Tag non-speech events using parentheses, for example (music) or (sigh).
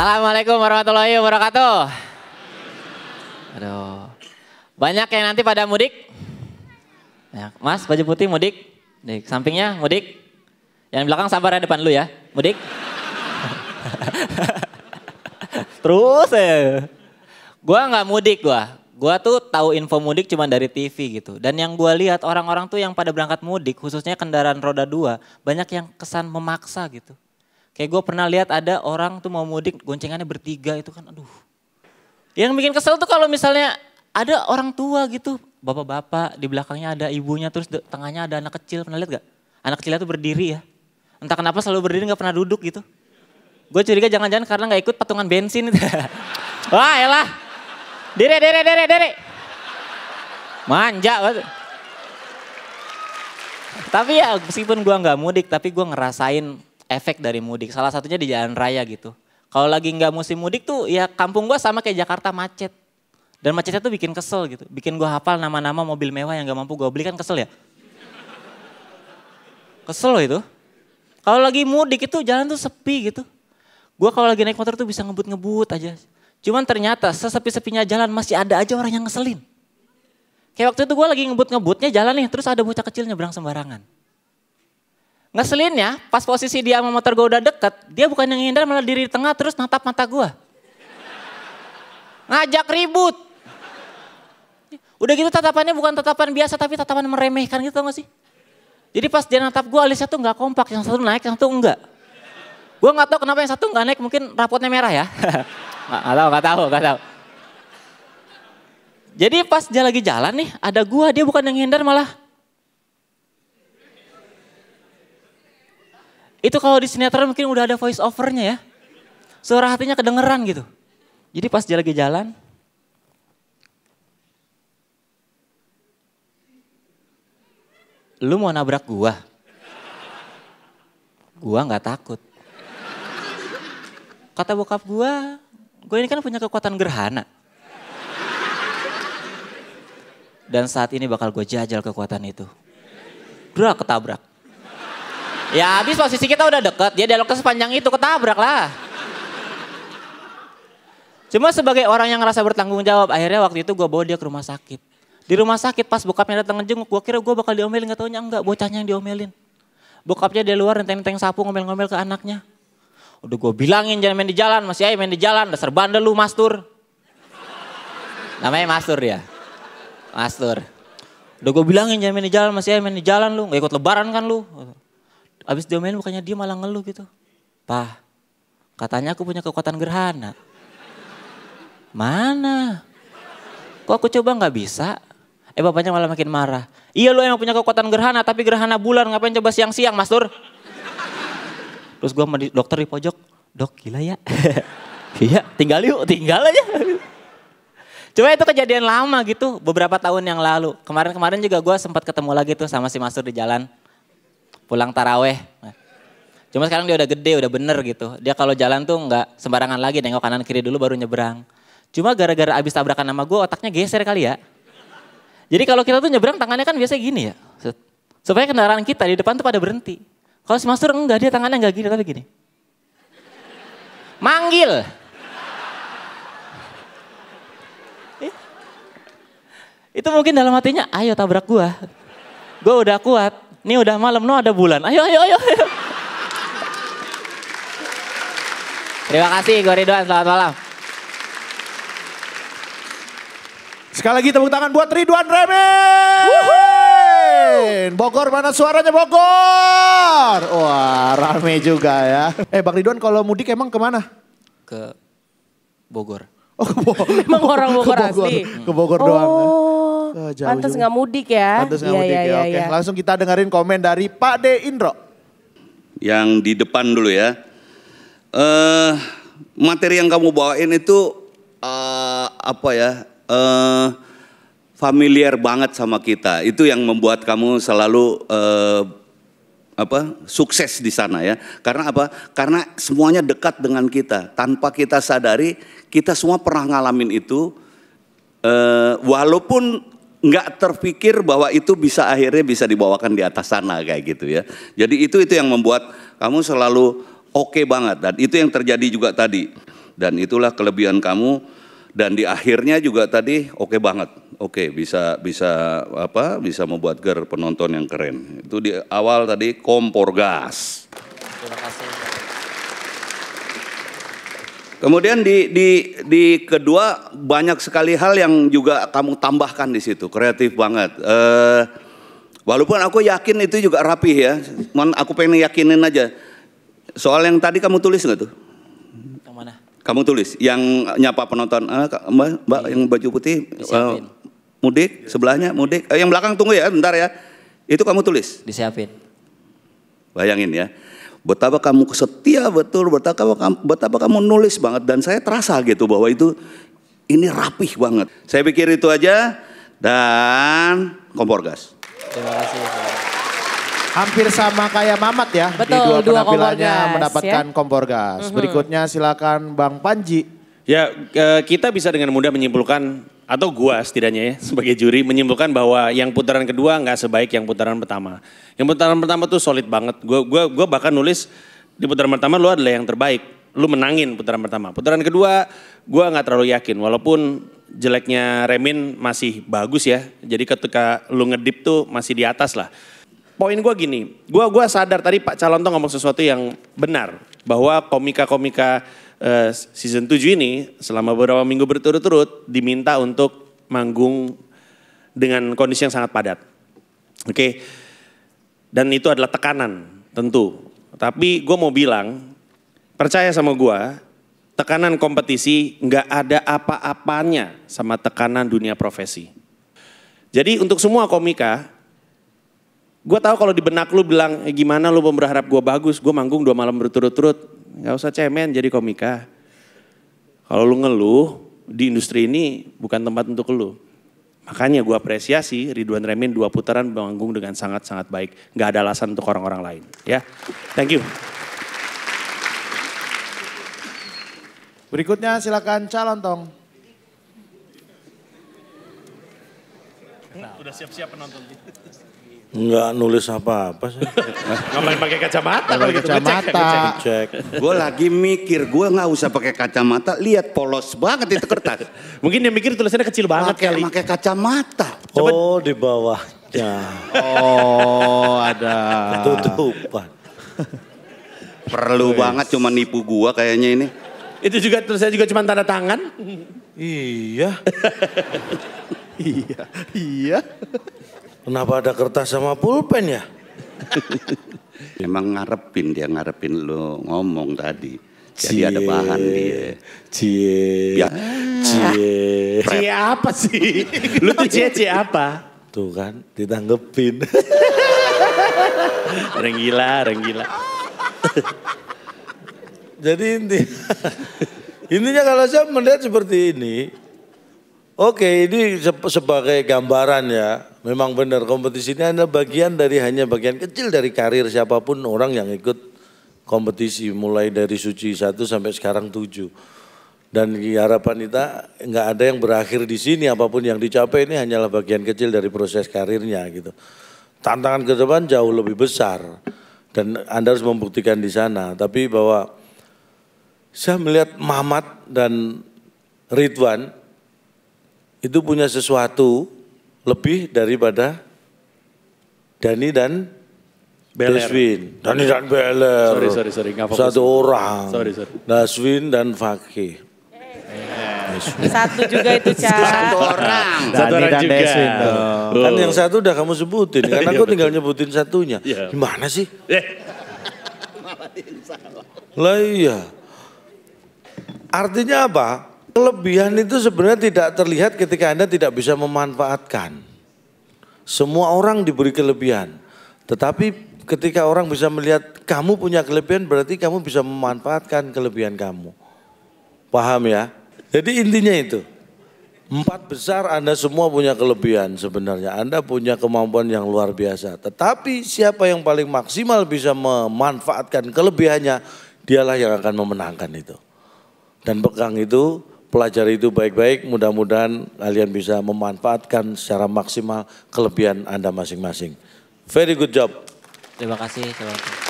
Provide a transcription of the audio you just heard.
Assalamualaikum warahmatullahi wabarakatuh. Aduh. Banyak yang nanti pada mudik. mas, baju putih mudik. Di sampingnya mudik. Yang belakang sabar ya depan lu ya. Mudik. (laughs) Terus ya. Gua nggak mudik gua. Gua tuh tahu info mudik cuma dari TV gitu. Dan yang gue lihat orang-orang tuh yang pada berangkat mudik, khususnya kendaraan roda dua, banyak yang kesan memaksa gitu. Kayak gue pernah lihat ada orang tuh mau mudik goncengannya bertiga itu kan aduh. Yang bikin kesel tuh kalau misalnya ada orang tua gitu, bapak-bapak di belakangnya ada ibunya terus tengahnya ada anak kecil pernah lihat gak? Anak kecilnya tuh berdiri ya. Entah kenapa selalu berdiri gak pernah duduk gitu. Gue curiga jangan-jangan karena gak ikut patungan bensin itu. (laughs) Wah elah. dere, dere, dere, dere. Manja Tapi ya meskipun gue gak mudik, tapi gue ngerasain efek dari mudik. Salah satunya di jalan raya gitu. Kalau lagi nggak musim mudik tuh ya kampung gue sama kayak Jakarta macet. Dan macetnya tuh bikin kesel gitu. Bikin gue hafal nama-nama mobil mewah yang gak mampu gue beli kan kesel ya. Kesel loh itu. Kalau lagi mudik itu jalan tuh sepi gitu. Gue kalau lagi naik motor tuh bisa ngebut-ngebut aja. Cuman ternyata sesepi-sepinya jalan masih ada aja orang yang ngeselin. Kayak waktu itu gue lagi ngebut-ngebutnya jalan nih, terus ada bocah kecil nyebrang sembarangan. Ngeselinnya pas posisi dia sama motor gue udah deket, dia bukan yang ngindar malah diri di tengah terus natap mata gue. Ngajak ribut. Udah gitu tatapannya bukan tatapan biasa tapi tatapan meremehkan gitu tau gak sih? Jadi pas dia natap gue alisnya tuh gak kompak, yang satu naik yang satu enggak. Gue gak tau kenapa yang satu gak naik, mungkin rapotnya merah ya. (laughs) gak, gak tahu, gak tau, gak tahu. Jadi pas dia lagi jalan nih, ada gue dia bukan yang ngindar malah Itu kalau di sinetron mungkin udah ada voice overnya ya. Suara hatinya kedengeran gitu. Jadi pas dia lagi jalan, lu mau nabrak gua? Gua gak takut. Kata bokap gua, gua ini kan punya kekuatan gerhana. Dan saat ini bakal gue jajal kekuatan itu. Drak ketabrak. Ya habis posisi kita udah deket, dia dialognya sepanjang itu ketabrak lah. Cuma sebagai orang yang ngerasa bertanggung jawab, akhirnya waktu itu gue bawa dia ke rumah sakit. Di rumah sakit pas bokapnya datang ngejenguk, gue kira gue bakal diomelin, gak taunya enggak, bocahnya yang diomelin. Bokapnya dia luar nenteng-nenteng sapu ngomel-ngomel ke anaknya. Udah gue bilangin jangan main di jalan, masih aja main di jalan, dasar bandel lu mastur. Namanya mastur ya, Mastur. Udah gue bilangin jangan main di jalan, masih aja main di jalan lu, gak ikut lebaran kan lu. Abis diomelin bukannya dia malah ngeluh gitu. Pah, katanya aku punya kekuatan gerhana. Mana? Kok aku coba nggak bisa? Eh bapaknya malah makin marah. Iya lo emang punya kekuatan gerhana tapi gerhana bulan ngapain coba siang-siang mas Tur? Terus gue sama dokter di pojok, dok gila ya. (laughs) Iya tinggal yuk, tinggal aja. Cuma itu kejadian lama gitu, beberapa tahun yang lalu. Kemarin-kemarin juga gue sempat ketemu lagi tuh sama si Mas Masur di jalan pulang taraweh. Cuma sekarang dia udah gede, udah bener gitu. Dia kalau jalan tuh nggak sembarangan lagi, nengok kanan kiri dulu baru nyebrang. Cuma gara-gara abis tabrakan nama gue otaknya geser kali ya. Jadi kalau kita tuh nyebrang tangannya kan biasanya gini ya. Supaya kendaraan kita di depan tuh pada berhenti. Kalau si Mastur enggak, dia tangannya enggak gini, tapi gini. Manggil. Itu mungkin dalam hatinya, ayo tabrak gue. Gue udah kuat, ini udah malam, no ada bulan. Ayo, ayo, ayo. ayo. Terima kasih gue Ridwan, selamat malam. Sekali lagi tepuk tangan buat Ridwan Remin. Bogor mana suaranya Bogor? Wah rame juga ya. Eh Bang Ridwan kalau mudik emang kemana? Ke Bogor. Oh, ke Bogor. Emang orang Bogor, ke Bogor asli? Ke Bogor oh. doang. Ya. Oh, eh, pantas nggak mudik ya. Pantas nggak iya, iya, ya, mudik ya. ya. Oke, ya. langsung kita dengerin komen dari Pak De Indro. Yang di depan dulu ya. uh, materi yang kamu bawain itu uh, apa ya? uh, familiar banget sama kita. Itu yang membuat kamu selalu uh, apa sukses di sana ya. Karena apa? Karena semuanya dekat dengan kita. Tanpa kita sadari, kita semua pernah ngalamin itu. Uh, walaupun nggak terpikir bahwa itu bisa akhirnya bisa dibawakan di atas sana kayak gitu ya. Jadi itu itu yang membuat kamu selalu oke okay banget dan itu yang terjadi juga tadi. Dan itulah kelebihan kamu dan di akhirnya juga tadi oke okay banget. Oke, okay, bisa bisa apa? Bisa membuat ger penonton yang keren. Itu di awal tadi kompor gas. Terima kasih. Kemudian di, di, di kedua banyak sekali hal yang juga kamu tambahkan di situ, kreatif banget. Uh, walaupun aku yakin itu juga rapi ya, cuman aku pengen yakinin aja. Soal yang tadi kamu tulis nggak tuh? Yang mana? Kamu tulis, yang nyapa penonton, ah, mbak, mbak iya. yang baju putih, uh, mudik, sebelahnya mudik, uh, yang belakang tunggu ya, bentar ya. Itu kamu tulis? Disiapin. Bayangin ya betapa kamu setia betul, betapa kamu, betapa kamu nulis banget dan saya terasa gitu bahwa itu ini rapih banget. Saya pikir itu aja dan kompor gas. Terima kasih. Hampir sama kayak Mamat ya Betul, di dua, dua penampilannya gas, mendapatkan ya? kompor gas. Mm -hmm. Berikutnya silakan Bang Panji. Ya eh, kita bisa dengan mudah menyimpulkan atau gua setidaknya ya sebagai juri menyimpulkan bahwa yang putaran kedua nggak sebaik yang putaran pertama. Yang putaran pertama tuh solid banget. Gua gua gua bahkan nulis di putaran pertama lu adalah yang terbaik. Lu menangin putaran pertama. Putaran kedua gua nggak terlalu yakin walaupun jeleknya Remin masih bagus ya. Jadi ketika lu ngedip tuh masih di atas lah. Poin gua gini, gua gua sadar tadi Pak Calon tuh ngomong sesuatu yang benar bahwa komika-komika Eh, season 7 ini selama beberapa minggu berturut-turut diminta untuk manggung dengan kondisi yang sangat padat. Oke. Okay? Dan itu adalah tekanan tentu. Tapi gue mau bilang, percaya sama gue, tekanan kompetisi nggak ada apa-apanya sama tekanan dunia profesi. Jadi untuk semua komika, gue tahu kalau di benak lu bilang e, gimana lu berharap gue bagus, gue manggung dua malam berturut-turut, nggak usah cemen jadi komika. Kalau lu ngeluh, di industri ini bukan tempat untuk lu. Makanya gue apresiasi Ridwan Remin dua putaran manggung dengan sangat-sangat baik. Gak ada alasan untuk orang-orang lain. Ya, thank you. Berikutnya silakan calon tong. Udah siap-siap penonton. Enggak nulis apa-apa sih. (laughs) Ngapain pakai kacamata? Pakai gitu? kacamata. Gue lagi mikir, gue nggak usah pakai kacamata. Lihat polos banget itu kertas. (laughs) Mungkin dia mikir tulisannya kecil banget pake, kali. Pakai kacamata. Oh di bawahnya. oh ada. Tutupan. Perlu yes. banget cuma nipu gua kayaknya ini. Itu juga tulisannya juga cuma tanda tangan. iya. (laughs) iya. Iya. Kenapa ada kertas sama pulpen ya? Memang (laughs) ngarepin dia ngarepin lo ngomong tadi. Jadi cie, ada bahan dia. Cie. Ya. Cie. (laughs) Cie apa sih? (laughs) lu tuh cie cie apa? Tuh kan ditanggepin. orang gila, orang gila. Jadi inti intinya kalau saya melihat seperti ini. Oke, ini sebagai gambaran ya Memang benar kompetisi ini adalah bagian dari hanya bagian kecil dari karir siapapun orang yang ikut kompetisi mulai dari suci satu sampai sekarang tujuh. Dan harapan kita nggak ada yang berakhir di sini apapun yang dicapai ini hanyalah bagian kecil dari proses karirnya gitu. Tantangan ke depan jauh lebih besar dan Anda harus membuktikan di sana. Tapi bahwa saya melihat Mamat dan Ridwan itu punya sesuatu lebih daripada Dani dan Beler. Dani dan Beler. Sorry, sorry, sorry. Nggak fokus. Satu orang. Sorry, sorry. Daswin dan Fakih. Satu juga itu cara. Satu orang. Satu orang dan juga. Oh. Kan yang satu udah kamu sebutin. Karena iya, aku tinggal nyebutin satunya. Yeah. Gimana sih? Loh eh. Lah iya. Artinya apa? Kelebihan itu sebenarnya tidak terlihat ketika Anda tidak bisa memanfaatkan. Semua orang diberi kelebihan. Tetapi ketika orang bisa melihat kamu punya kelebihan berarti kamu bisa memanfaatkan kelebihan kamu. Paham ya? Jadi intinya itu. Empat besar Anda semua punya kelebihan sebenarnya. Anda punya kemampuan yang luar biasa. Tetapi siapa yang paling maksimal bisa memanfaatkan kelebihannya, dialah yang akan memenangkan itu. Dan pegang itu pelajari itu baik-baik. Mudah-mudahan kalian bisa memanfaatkan secara maksimal kelebihan Anda masing-masing. Very good job. Terima kasih. Terima kasih.